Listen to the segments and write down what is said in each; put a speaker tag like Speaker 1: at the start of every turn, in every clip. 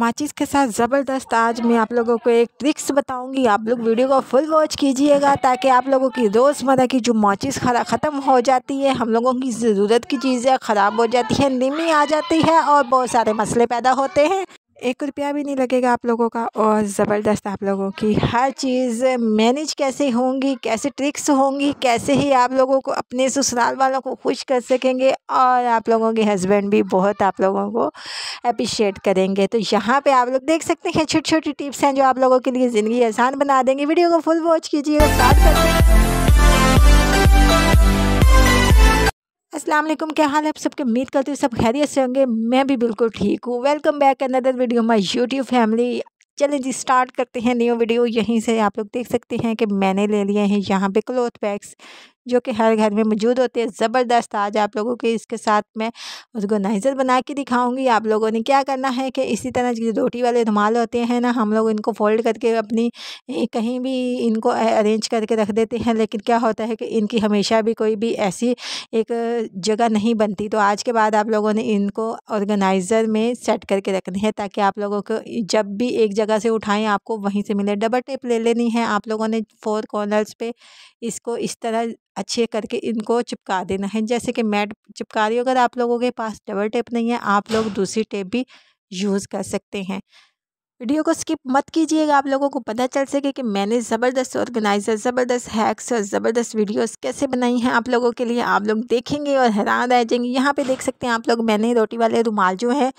Speaker 1: माचिस के साथ ज़बरदस्त आज मैं आप लोगों को एक ट्रिक्स बताऊंगी आप लोग वीडियो को फुल वॉच कीजिएगा ताकि आप लोगों की रोज़मर्रा की जो माचिस ख़त्म हो जाती है हम लोगों की ज़रूरत की चीज़ें ख़राब हो जाती है निमी आ जाती है और बहुत सारे मसले पैदा होते हैं एक रुपया भी नहीं लगेगा आप लोगों का और ज़बरदस्त आप लोगों की हर चीज़ मैनेज कैसे होंगी कैसे ट्रिक्स होंगी कैसे ही आप लोगों को अपने ससुराल वालों को खुश कर सकेंगे और आप लोगों के हस्बैंड भी बहुत आप लोगों को अप्रिशिएट करेंगे तो यहाँ पे आप लोग देख सकते हैं छोटी छोटी टिप्स हैं जो आप लोगों के लिए ज़िंदगी आसान बना देंगे वीडियो को फुल वॉच कीजिए और साथ करें अस्सलाम वालेकुम क्या हाल है आप सबके उम्मीद करती हूँ सब खैरियत से होंगे मैं भी बिल्कुल ठीक हूँ welcome back another video my YouTube family चलें जी स्टार्ट करते हैं न्यू वीडियो यहीं से आप लोग देख सकते हैं कि मैंने ले लिए हैं यहाँ पे क्लोथ बैग्स जो कि हर घर में मौजूद होते हैं ज़बरदस्त आज आप लोगों के इसके साथ मैं ऑर्गेनाइज़र बना के दिखाऊंगी आप लोगों ने क्या करना है कि इसी तरह जो रोटी वाले रुमाल होते हैं ना हम लोग इनको फोल्ड करके अपनी कहीं भी इनको अरेंज करके रख देते हैं लेकिन क्या होता है कि इनकी हमेशा भी कोई भी ऐसी एक जगह नहीं बनती तो आज के बाद आप लोगों ने इनको ऑर्गेनाइज़र में सेट करके रखनी है ताकि आप लोगों को जब भी एक जगह से उठाएं आपको वहीं से मिले डबल टेप ले लेनी है आप लोगों ने फोर कॉर्नर्स पे इसको इस तरह अच्छे करके इनको चिपका देना है जैसे कि मैट चिपका रही हो अगर आप लोगों के पास डबल टेप नहीं है आप लोग दूसरी टेप भी यूज़ कर सकते हैं वीडियो को स्किप मत कीजिएगा आप लोगों को पता चल सके कि मैंने ज़बरदस्त ऑर्गेनाइज़र ज़बरदस्त हैक्स और ज़बरदस्त वीडियोस कैसे बनाई हैं आप लोगों के लिए आप लोग देखेंगे और हैरान रह जाएंगे यहाँ पे देख सकते हैं आप लोग मैंने रोटी वाले रुमाल जो हैं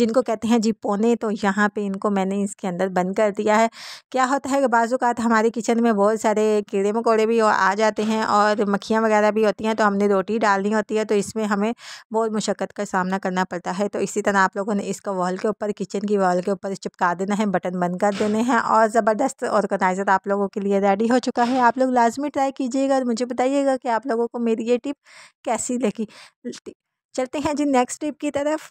Speaker 1: जिनको कहते हैं जी पोने तो यहाँ पर इनको मैंने इसके अंदर बंद कर दिया है क्या होता है कि बाज़ात हमारे किचन में बहुत सारे कीड़े मकोड़े भी आ जाते हैं और मक्खियाँ वगैरह भी होती हैं तो हमने रोटी डालनी होती है तो इसमें हमें बहुत मुशक्क़त का सामना करना पड़ता है तो इसी तरह आप लोगों ने इसको वॉल के ऊपर किचन की वॉल के ऊपर चिपका देना है बटन बंद कर देने हैं और ज़बरदस्त ऑर्गेनाइज़र आप लोगों के लिए रेडी हो चुका है आप लोग लाजमी ट्राई कीजिएगा और मुझे बताइएगा कि आप लोगों को मेरी ये टिप कैसी लगी चलते हैं जी नेक्स्ट टिप की तरफ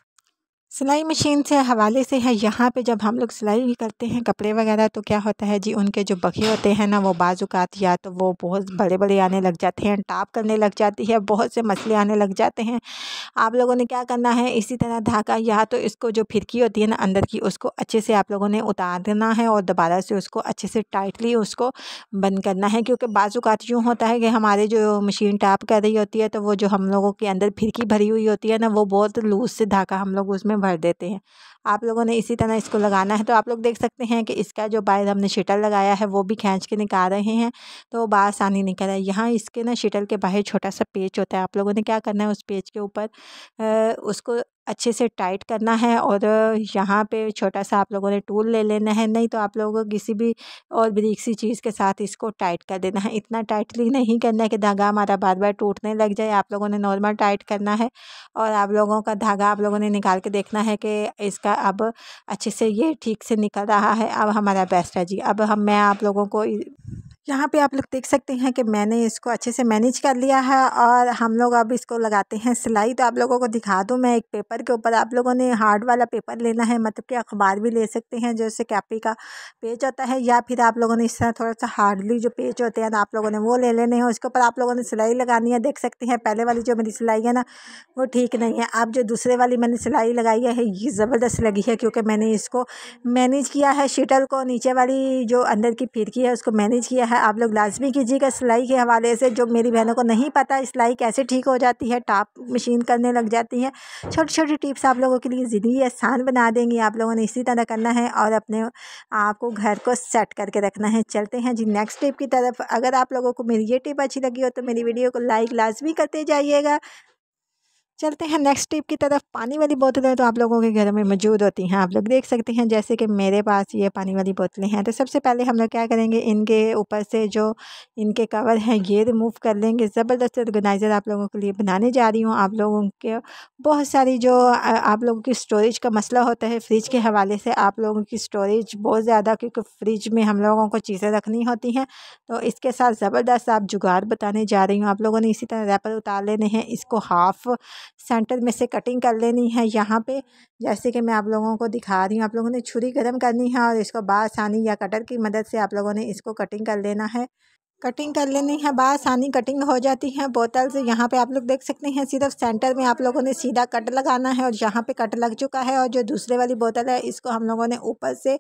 Speaker 1: सिलाई मशीन से हवाले से है यहाँ पे जब हम लोग सिलाई भी करते हैं कपड़े वगैरह तो क्या होता है जी उनके जो बखे होते हैं ना वो बाजुकात या तो वो बहुत बड़े बड़े आने लग जाते हैं टाप करने लग जाती है बहुत से मसले आने लग जाते हैं आप लोगों ने क्या करना है इसी तरह धागा या तो इसको जो फिरकी होती है ना अंदर की उसको अच्छे से आप लोगों ने उतार देना है और दोबारा से उसको अच्छे से टाइटली उसको बंद करना है क्योंकि बाजुकात यूँ होता है कि हमारे जो मशीन टाप कर रही होती है तो वो जो हम लोगों के अंदर फिरकी भरी हुई होती है ना वो बहुत लूज से धागा हम लोग उसमें में भर देते हैं आप लोगों ने इसी तरह इसको लगाना है तो आप लोग देख सकते हैं कि इसका जो बाहर हमने शटल लगाया है वो भी खींच के निकाल रहे हैं तो बासानी निकल रहा है यहाँ इसके ना शटल के बाहर छोटा सा पेच होता है आप लोगों ने क्या करना है उस पेज के ऊपर उसको अच्छे से टाइट करना है और यहाँ पे छोटा सा आप लोगों ने टूल ले लेना है नहीं तो आप लोगों को किसी भी और बरीक सी चीज़ के साथ इसको टाइट कर देना है इतना टाइटली नहीं करना है कि धागा हमारा बार बार टूटने लग जाए आप लोगों ने नॉर्मल टाइट करना है और आप लोगों का धागा आप लोगों ने निकाल के देखना है कि इसका अब अच्छे से ये ठीक से निकल रहा है अब हमारा हाँ। बेस्ट है जी अब हम मैं आप लोगों को यहाँ पे आप लोग देख सकते हैं कि मैंने इसको अच्छे से मैनेज कर लिया है और हम लोग अब इसको लगाते हैं सिलाई तो आप लोगों को दिखा दूँ मैं एक पेपर के ऊपर आप लोगों ने हार्ड वाला पेपर लेना है मतलब कि अखबार भी ले सकते हैं जैसे कैपी का पेज होता है या फिर आप लोगों ने इस तरह थोड़ा सा हार्डली जो पेज होते हैं ना आप लोगों ने वो ले लेने हैं उसके ऊपर आप लोगों ने सिलाई लगानी है देख सकते हैं पहले वाली जो मेरी सिलाई है ना वो ठीक नहीं है अब जो दूसरे वाली मैंने सिलाई लगाई है ये ज़बरदस्त लगी है क्योंकि मैंने इसको मैनेज किया है शीटल को नीचे वाली जो अंदर की फिरकी है उसको मैनेज किया है है आप लोग लाजमी कीजिएगा सिलाई के हवाले से जो मेरी बहनों को नहीं पता सिलाई कैसे ठीक हो जाती है टाप मशीन करने लग जाती है छोटी छोटी टिप्स आप लोगों के लिए ज़िंदगी आसान बना देंगी आप लोगों ने इसी तरह करना है और अपने आपको घर को सेट करके रखना है चलते हैं जी नेक्स्ट टिप की तरफ अगर आप लोगों को मेरी ये टिप अच्छी लगी हो तो मेरी वीडियो को लाइक लाजमी करते जाइएगा चलते हैं नेक्स्ट टिप की तरफ पानी वाली बोतलें तो आप लोगों के घर में मौजूद होती हैं आप लोग देख सकते हैं जैसे कि मेरे पास ये पानी वाली बोतलें हैं तो सबसे पहले हम लोग क्या करेंगे इनके ऊपर से जो इनके कवर हैं ये रिमूव कर लेंगे ज़बरदस्त ऑर्गेनाइज़र आप लोगों के लिए बनाने जा रही हूँ आप लोगों के बहुत सारी जो आप लोगों की स्टोरेज का मसला होता है फ्रिज के हवाले से आप लोगों की स्टोरेज बहुत ज़्यादा क्योंकि फ्रिज में हम लोगों को चीज़ें रखनी होती हैं तो इसके साथ ज़बरदस्त आप जुगाड़ बताने जा रही हूँ आप लोगों ने इसी तरह रैपर उतार लेने हैं इसको हाफ़ सेंटर में से कटिंग कर लेनी है यहाँ पे जैसे कि मैं आप लोगों को दिखा रही हूँ आप लोगों ने छुरी गर्म करनी है और इसको बासानी या कटर की मदद से आप लोगों ने इसको कटिंग कर लेना है कटिंग कर लेनी है आसानी कटिंग हो जाती है बोतल से यहाँ पे आप लोग देख सकते हैं सिर्फ सेंटर में आप लोगों ने सीधा कट लगाना है और यहाँ पे कट लग चुका है और जो दूसरे वाली बोतल है इसको हम लोगों ने ऊपर से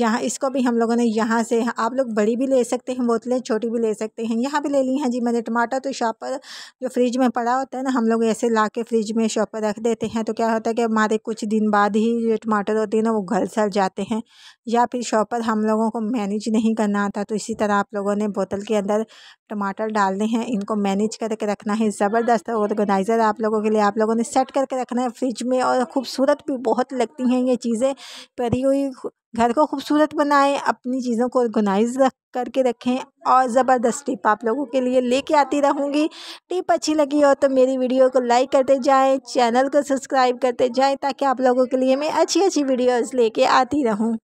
Speaker 1: यहाँ इसको भी हम लोगों ने यहाँ से आप लोग बड़ी भी ले सकते हैं बोतलें छोटी भी ले सकते हैं यहाँ भी ले ली हैं जी मैंने टमाटर तो शॉप पर जो फ्रिज में पड़ा होता है ना हम लोग ऐसे ला के फ्रिज में शॉप पर रख देते हैं तो क्या होता है कि हमारे कुछ दिन बाद ही जो टमाटर होते हैं ना वो घर सर जाते हैं या फिर शॉप पर हम लोगों को मैनेज नहीं करना आता तो इसी तरह आप लोगों ने बोतल बोतल के अंदर टमाटर डालने हैं इनको मैनेज करके रखना है ज़बरदस्त हाँ। ऑर्गेनाइज़र आप लोगों के लिए आप लोगों ने सेट करके रखना है फ्रिज में और खूबसूरत भी बहुत लगती हैं ये चीज़ें परी हुई घर को खूबसूरत बनाएं अपनी चीज़ों को ऑर्गेनाइज रख करके रखें और ज़बरदस्त टिप आप लोगों के लिए लेके आती रहूँगी टिप अच्छी लगी हो तो मेरी वीडियो को लाइक करते जाएं चैनल को सब्सक्राइब करते जाएं ताकि आप लोगों के लिए मैं अच्छी अच्छी वीडियोस लेके आती रहूँ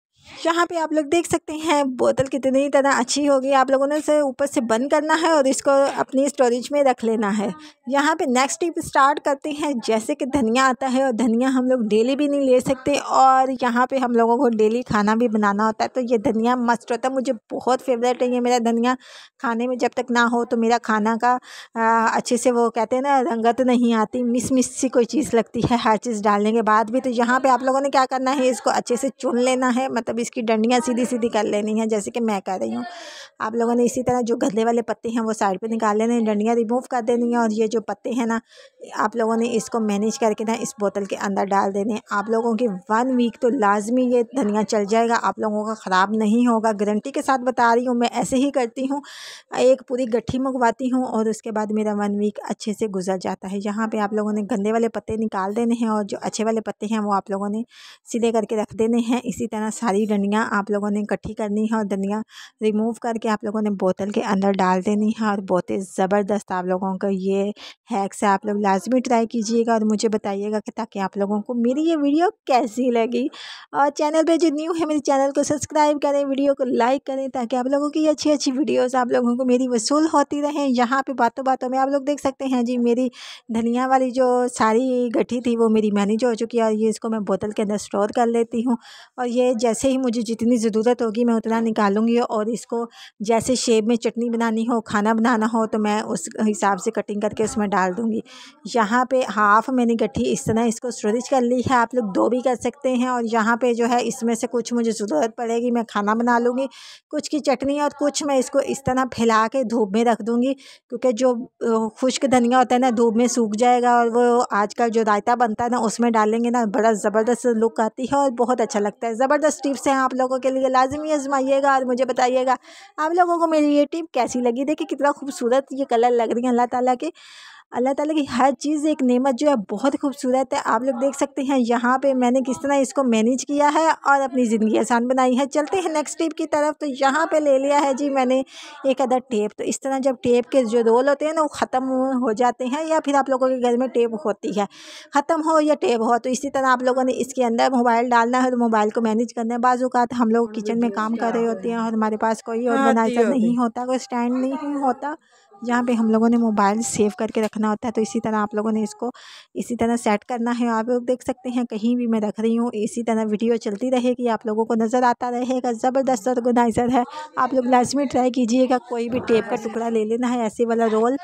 Speaker 1: यहाँ पे आप लोग देख सकते हैं बोतल कितनी तरह अच्छी होगी आप लोगों ने इसे ऊपर से बंद करना है और इसको अपनी स्टोरेज में रख लेना है यहाँ पे नेक्स्ट टिप स्टार्ट करते हैं जैसे कि धनिया आता है और धनिया हम लोग डेली भी नहीं ले सकते और यहाँ पे हम लोगों को डेली खाना भी बनाना होता है तो ये धनिया मस्त होता है मुझे बहुत फेवरेट है ये मेरा धनिया खाने में जब तक ना हो तो मेरा खाना का अच्छे से वो कहते हैं ना रंगत नहीं आती मिस मिस सी कोई चीज़ लगती है हर चीज़ डालने के बाद भी तो यहाँ पर आप लोगों ने क्या करना है इसको अच्छे से चुन लेना है मतलब तब मतलब इसकी डंडियाँ सीधी सीधी कर लेनी है जैसे कि मैं कर रही हूँ आप लोगों ने इसी तरह जो गंदे वाले पत्ते हैं वो साइड पे निकाल लेने डंडियाँ रिमूव कर देनी है और ये जो पत्ते हैं ना आप लोगों ने इसको मैनेज करके ना इस बोतल के अंदर डाल देने आप लोगों की वन वीक तो लाजमी ये धनिया चल जाएगा आप लोगों का ख़राब नहीं होगा गारंटी के साथ बता रही हूँ मैं ऐसे ही करती हूँ एक पूरी गट्ठी मंगवाती हूँ और उसके बाद मेरा वन वीक अच्छे से गुजर जाता है यहाँ पर आप लोगों ने गंदे वाले पत्ते निकाल देने हैं और जो अच्छे वाले पत्ते हैं वो आप लोगों ने सीधे करके रख देने हैं इसी तरह सारी सारी डंडियाँ आप लोगों ने इकट्ठी करनी है और डंडियाँ रिमूव करके आप लोगों ने बोतल के अंदर डाल देनी है और बहुत ही ज़बरदस्त आप लोगों का ये हैक्स है आप लोग लाजमी ट्राई कीजिएगा और मुझे बताइएगा कि ताकि आप लोगों को मेरी ये वीडियो कैसी लगी और चैनल पर जो न्यू है मेरे चैनल को सब्सक्राइब करें वीडियो को लाइक करें ताकि आप लोगों की अच्छी अच्छी वीडियोज़ आप लोगों को मेरी वसूल होती रहें यहाँ पर बातों बातों में आप लोग देख सकते हैं जी मेरी धनिया वाली जो सारी गठी थी वो मेरी मैनेज हो चुकी है और ये इसको मैं बोतल के अंदर स्टोर कर लेती हूँ और ये जैसे ही मुझे जितनी ज़रूरत होगी मैं उतना निकालूंगी और इसको जैसे शेप में चटनी बनानी हो खाना बनाना हो तो मैं उस हिसाब से कटिंग करके उसमें डाल दूंगी यहाँ पे हाफ़ मैंने गट्ठी इस तरह इसको स्टोरेज कर ली है आप लोग दो भी कर सकते हैं और यहाँ पर जो है इसमें से कुछ मुझे ज़रूरत पड़ेगी मैं खाना बना लूँगी कुछ की चटनी और कुछ मैं इसको इस तरह फैला के धूप में रख दूँगी क्योंकि जो खुश्क धनिया होता है ना धूप में सूख जाएगा और वो आजकल जो रायता बनता है ना उसमें डालेंगे ना बड़ा ज़बरदस्त लुक आती है और बहुत अच्छा लगता है ज़बरदस्त टिप्स टिप्स हैं आप लोगों के लिए लाजमी आजमाइएगा और मुझे बताइएगा आप लोगों को मेरी ये टिप कैसी लगी देखिए कितना खूबसूरत ये कलर लग रही है अल्लाह ताला के अल्लाह ताला की हर चीज़ एक नेमत जो है बहुत खूबसूरत है आप लोग देख सकते हैं यहाँ पे मैंने किस तरह इसको मैनेज किया है और अपनी ज़िंदगी आसान बनाई है चलते हैं नेक्स्ट टिप की तरफ तो यहाँ पे ले लिया है जी मैंने एक अदर टेप तो इस तरह जब टेप के जो रोल होते हैं ना वो ख़त्म हो जाते हैं या फिर आप लोगों के घर में टेप होती है ख़त्म हो या टेप हो तो इसी तरह आप लोगों ने इसके अंदर मोबाइल डालना है और मोबाइल को मैनेज करना है बाज़ात हम लोग किचन में काम कर रहे होते हैं और हमारे पास कोई और हाँ हाँ नहीं होता कोई स्टैंड नहीं होता जहाँ पे हम लोगों ने मोबाइल सेव करके रखना होता है तो इसी तरह आप लोगों ने इसको इसी तरह सेट करना है आप लोग देख सकते हैं कहीं भी मैं रख रही हूँ इसी तरह वीडियो चलती रहेगी आप लोगों को नज़र आता रहेगा ज़बरदस्त ऑर्गेनाइज़र है आप लोग लाजमी ट्राई कीजिएगा कोई भी टेप का टुकड़ा ले लेना है ऐसे वाला रोल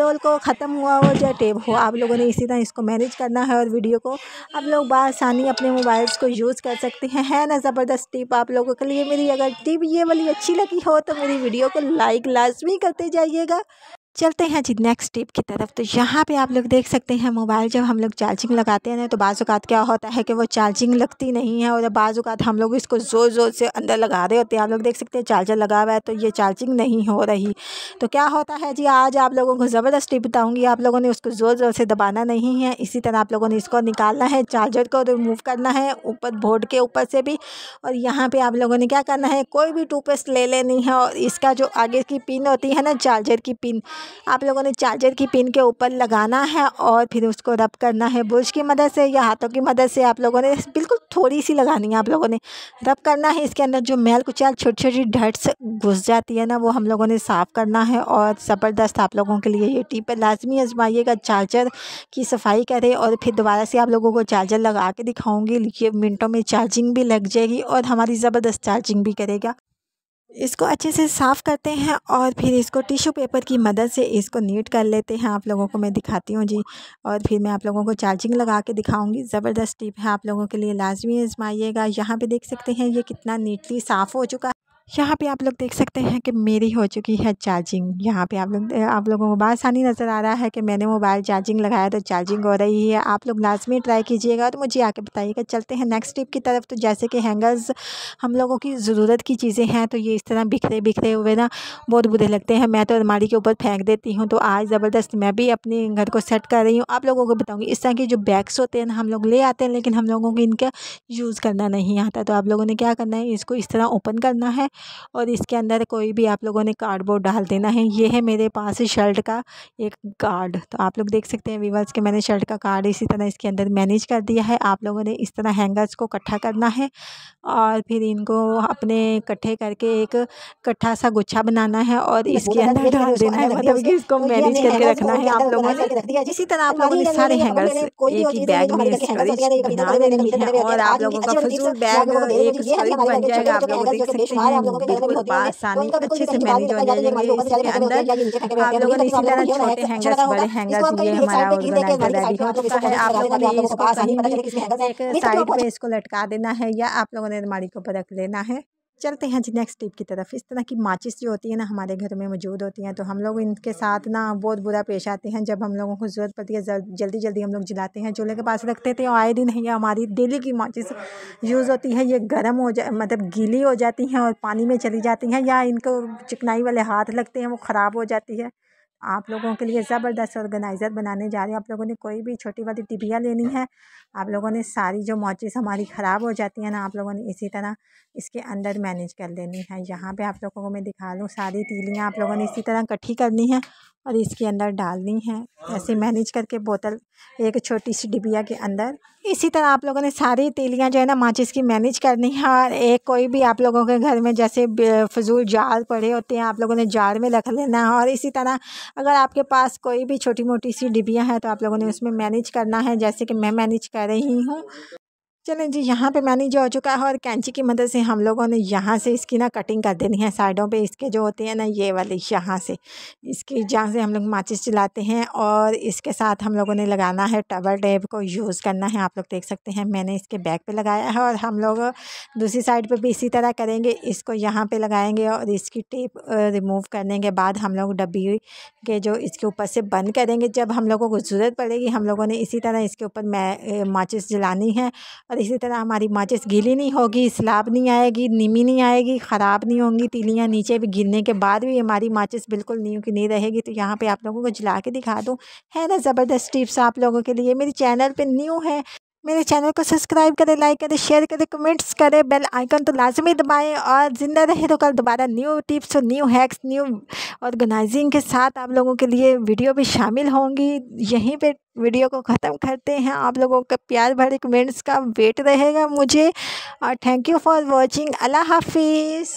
Speaker 1: रोल को ख़त्म हुआ हो जो टेप हो आप लोगों ने इसी तरह इसको मैनेज करना है और वीडियो को आप लोग बसानी अपने मोबाइल्स को यूज़ कर सकते हैं है ना ज़बरदस्त टिप आप लोगों के लिए मेरी अगर टिप ये वाली अच्छी लगी हो तो मेरी वीडियो को लाइक लाजमी करते जाइएगा चलते हैं जी नेक्स्ट टिप की तरफ तो यहाँ पे आप लोग देख सकते हैं मोबाइल जब हम लोग चार्जिंग लगाते हैं ना तो अकात क्या होता है कि वो चार्जिंग लगती नहीं है और बाज़ात हम लोग इसको ज़ोर ज़ोर से अंदर लगा रहे होते हैं आप लोग देख सकते हैं चार्जर लगा हुआ है तो ये चार्जिंग नहीं हो रही तो क्या होता है जी आज आप लोगों को ज़बरदस्त टिप बताऊँगी आप लोगों ने उसको ज़ोर ज़ोर से दबाना नहीं है इसी तरह आप लोगों ने इसको निकालना है चार्जर को रिमूव करना है ऊपर बोर्ड के ऊपर से भी और यहाँ पर आप लोगों ने क्या करना है कोई भी टूपेस्ट ले लेनी है और इसका जो आगे की पिन होती है ना चार्जर की पिन आप लोगों ने चार्जर की पिन के ऊपर लगाना है और फिर उसको रब करना है ब्रश की मदद से या हाथों की मदद से आप लोगों ने बिल्कुल थोड़ी सी लगानी है आप लोगों ने रब करना है इसके अंदर जो मैल कुचैल छोटी छोटी ढट्स घुस जाती है ना वो हम लोगों ने साफ़ करना है और ज़बरदस्त आप लोगों के लिए ये टिप है लाजमी आजमाइएगा चार्जर की सफाई करें और फिर दोबारा से आप लोगों को चार्जर लगा के दिखाऊँगी ये मिनटों में चार्जिंग भी लग जाएगी और हमारी ज़बरदस्त चार्जिंग भी करेगा इसको अच्छे से साफ़ करते हैं और फिर इसको टिश्यू पेपर की मदद से इसको नीट कर लेते हैं आप लोगों को मैं दिखाती हूँ जी और फिर मैं आप लोगों को चार्जिंग लगा के दिखाऊंगी ज़बरदस्त टिप है आप लोगों के लिए लाजमी आजमाइएगा यहाँ पे देख सकते हैं ये कितना नीटली साफ़ हो चुका है यहाँ पे आप लोग देख सकते हैं कि मेरी हो चुकी है चार्जिंग यहाँ पे आप लोग आप लोगों को आसानी नज़र आ रहा है कि मैंने मोबाइल चार्जिंग लगाया तो चार्जिंग हो रही है आप लोग लाजमी ट्राई कीजिएगा तो मुझे आके बताइएगा चलते हैं नेक्स्ट टिप की तरफ तो जैसे कि हैंगर्स हम लोगों की ज़रूरत की चीज़ें हैं तो ये इस तरह बिखरे बिखरे हुए ना बहुत बुरे लगते हैं मैं तो अलमारी के ऊपर फेंक देती हूँ तो आज ज़बरदस्त मैं भी अपने घर को सेट कर रही हूँ आप लोगों को बताऊँगी इस तरह के जो बैग्स होते हैं ना हम लोग ले आते हैं लेकिन हम लोगों को इनका यूज़ करना नहीं आता तो आप लोगों ने क्या करना है इसको इस तरह ओपन करना है और इसके अंदर कोई भी आप लोगों ने कार्डबोर्ड डाल देना है ये है मेरे पास शर्ट का एक कार्ड तो आप लोग देख सकते हैं वीवर्स के मैंने शर्ट का कार्ड इसी तरह इसके अंदर मैनेज कर दिया है आप लोगों ने इस तरह हैंगर्स को इकट्ठा करना है और फिर इनको अपने इकट्ठे करके एक इकट्ठा सा गुच्छा बनाना है और इसके अंदर डाल देना है मतलब कि इसको मैनेज करके रखना है आप लोगों ने इसी तरह आप लोगों ने सारे हैंगर्स तो तो एक ही बैग में बना और आप लोगों का फजूल बैग एक बन जाएगा आप को देख सकते हैं आसानी अच्छे से मैनेज हो इसके अंदर आप लोगों ने इसी तरह छोटे हैंगर्स बड़े हैंगर्स ये हमारा ऑर्गेनाइजर रेडी हो चुका है आप लोगों ने इसको साइड पे इसको लटका देना है या आप लोगों ने अलमारी के ऊपर रख लेना है चलते हैं जी नेक्स्ट टिप की तरफ इस तरह की माचिस जो होती है ना हमारे घर में मौजूद होती हैं तो हम लोग इनके साथ ना बहुत बुरा पेश आते हैं जब हम लोगों को ज़रूरत पड़ती है जल्दी जल्दी हम लोग जलाते हैं चूल्हे के पास रखते थे और आए दिन ये हमारी डेली की माचिस यूज़ होती है ये गर्म हो जा मतलब गीली हो जाती हैं और पानी में चली जाती हैं या इनको चिकनाई वाले हाथ लगते हैं वो ख़राब हो जाती है आप लोगों के लिए ज़बरदस्त ऑर्गेनाइज़र बनाने जा रहे हैं आप लोगों ने कोई भी छोटी वाली डिबिया लेनी है आप लोगों ने सारी जो मोचिस हमारी ख़राब हो जाती है ना आप लोगों ने इसी तरह इसके अंदर मैनेज कर लेनी है यहाँ पे आप लोगों को मैं दिखा लूँ सारी तीलियाँ आप लोगों ने इसी तरह इकट्ठी करनी है और इसके अंदर डालनी है ऐसे मैनेज करके बोतल एक छोटी सी डिबिया के अंदर इसी तरह आप लोगों ने सारी तीलियाँ जो है ना माचिस की मैनेज करनी है और एक कोई भी आप लोगों के घर में जैसे फजूल जार पड़े होते हैं आप लोगों ने जार में रख लेना है और इसी तरह अगर आपके पास कोई भी छोटी मोटी सी डिबियाँ हैं तो आप लोगों ने उसमें मैनेज करना है जैसे कि मैं मैनेज कर रही हूँ चलें जी यहाँ पे मैनेज हो चुका है और कैंची की मदद से हम लोगों ने यहाँ से इसकी ना कटिंग कर देनी है साइडों पे इसके जो होते हैं ना ये वाले यहाँ से इसकी जहाँ से हम लोग माचिस चलाते हैं और इसके साथ हम लोगों ने लगाना है टबल टेप को यूज़ करना है आप लोग देख सकते हैं मैंने इसके बैक पे लगाया है और हम लोग दूसरी साइड पर भी इसी तरह करेंगे इसको यहाँ पर लगाएँगे और इसकी टेप रिमूव करने के बाद हम लोग डब्बी के जो इसके ऊपर से बंद करेंगे जब हम लोगों को ज़रूरत पड़ेगी हम लोगों ने इसी तरह इसके ऊपर माचिस जलानी है और इसी तरह हमारी माचिस गीली नहीं होगी स्लाब नहीं आएगी नीमी नहीं आएगी ख़राब नहीं होंगी तीलियाँ नीचे भी गिरने के बाद भी हमारी माचिस बिल्कुल न्यू की नहीं रहेगी तो यहाँ पे आप लोगों को जला के दिखा दूँ है ना ज़बरदस्त टिप्स आप लोगों के लिए मेरी चैनल पे न्यू है मेरे चैनल को सब्सक्राइब करें लाइक करें शेयर करें कमेंट्स करें बेल आइकन तो लाजमी दबाएं और ज़िंदा रहे तो कल दोबारा न्यू टिप्स और न्यू हैक्स न्यू ऑर्गेनाइजिंग के साथ आप लोगों के लिए वीडियो भी शामिल होंगी यहीं पे वीडियो को ख़त्म करते हैं आप लोगों का प्यार भरे कमेंट्स का वेट रहेगा मुझे और थैंक यू फॉर वॉचिंग अल्लाह हाफिज़